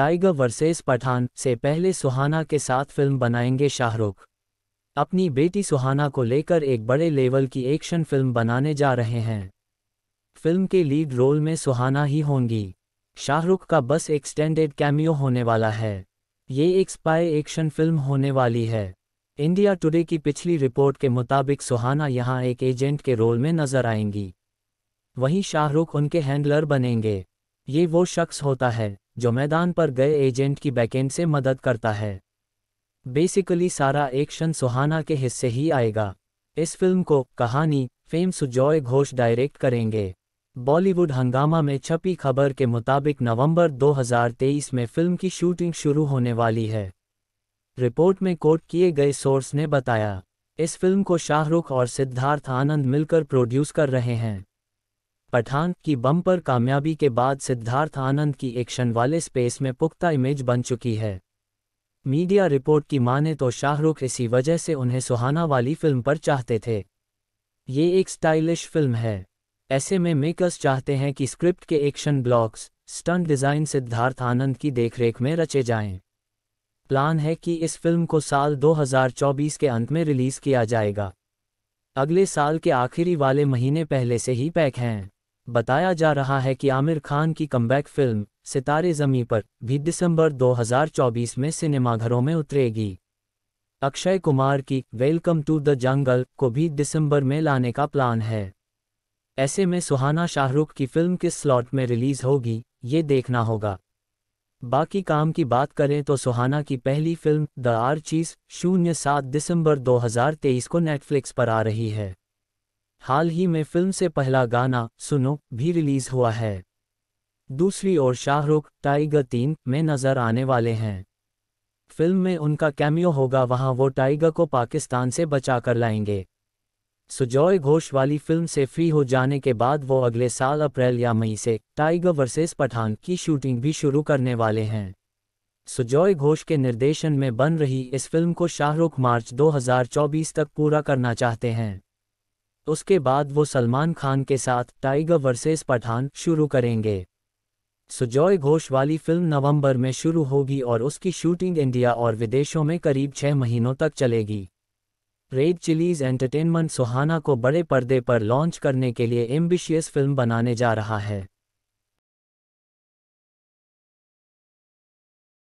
Tiger versus Pathan से पहले सुहाना के साथ फिल्म बनाएंगे शाहरुख अपनी बेटी सुहाना को लेकर एक बड़े लेवल की एक्शन फिल्म बनाने जा रहे हैं फिल्म के लीड रोल में सुहाना ही होंगी शाहरुख का बस एक्सटेंडेड कैमियो होने वाला है ये एक स्पाई एक्शन फिल्म होने वाली है इंडिया टुडे की पिछली रिपोर्ट के मुताबिक सुहाना यहां एक एजेंट के रोल में नजर आएंगी वहीं शाहरुख उनके हैंडलर बनेंगे ये वो शख्स होता है जो मैदान पर गए एजेंट की बैकेंड से मदद करता है बेसिकली सारा एक्शन सुहाना के हिस्से ही आएगा इस फिल्म को कहानी फेम सुजॉय घोष डायरेक्ट करेंगे बॉलीवुड हंगामा में छपी खबर के मुताबिक नवंबर 2023 में फिल्म की शूटिंग शुरू होने वाली है रिपोर्ट में कोट किए गए सोर्स ने बताया इस फिल्म को शाहरुख और सिद्धार्थ आनंद मिलकर प्रोड्यूस कर रहे हैं पठान की बम्पर कामयाबी के बाद सिद्धार्थ आनंद की एक्शन वाले स्पेस में पुख्ता इमेज बन चुकी है मीडिया रिपोर्ट की माने तो शाहरुख इसी वजह से उन्हें सुहाना वाली फिल्म पर चाहते थे ये एक स्टाइलिश फिल्म है ऐसे में मेकर्स चाहते हैं कि स्क्रिप्ट के action blocks stunt design Siddharth Anand की देखरेख में रचे जाएं। प्लान है कि इस फिल्म को साल 2024 के अंत में रिलीज़ किया जाएगा अगले साल के आखिरी वाले महीने पहले से ही पैक हैं बताया जा रहा है कि आमिर खान की कमबैक फिल्म सितारे जमी पर भी दिसंबर 2024 में सिनेमाघरों में उतरेगी अक्षय कुमार की वेलकम टू द जंगल को भी दिसंबर में लाने का प्लान है ऐसे में सुहाना शाहरुख की फिल्म किस स्लॉट में रिलीज होगी ये देखना होगा बाकी काम की बात करें तो सुहाना की पहली फिल्म द आर चीज शून्य सात दिसंबर 2023 को नेटफ्लिक्स पर आ रही है हाल ही में फिल्म से पहला गाना सुनो भी रिलीज हुआ है दूसरी ओर शाहरुख टाइगर तीन में नजर आने वाले हैं फिल्म में उनका कैमियो होगा वहां वो टाइगर को पाकिस्तान से बचा कर लाएंगे सुजॉय घोष वाली फिल्म से फ्री हो जाने के बाद वो अगले साल अप्रैल या मई से टाइगर वर्सेस पठान की शूटिंग भी शुरू करने वाले हैं सुजॉय घोष के निर्देशन में बन रही इस फिल्म को शाहरुख मार्च 2024 तक पूरा करना चाहते हैं उसके बाद वो सलमान खान के साथ टाइगर वर्सेस पठान शुरू करेंगे सुजॉय घोष वाली फिल्म नवंबर में शुरू होगी और उसकी शूटिंग इंडिया और विदेशों में करीब छह महीनों तक चलेगी रेड चिलीज एंटरटेनमेंट सुहाना को बड़े पर्दे पर लॉन्च करने के लिए एम्बिशियस फिल्म बनाने जा रहा है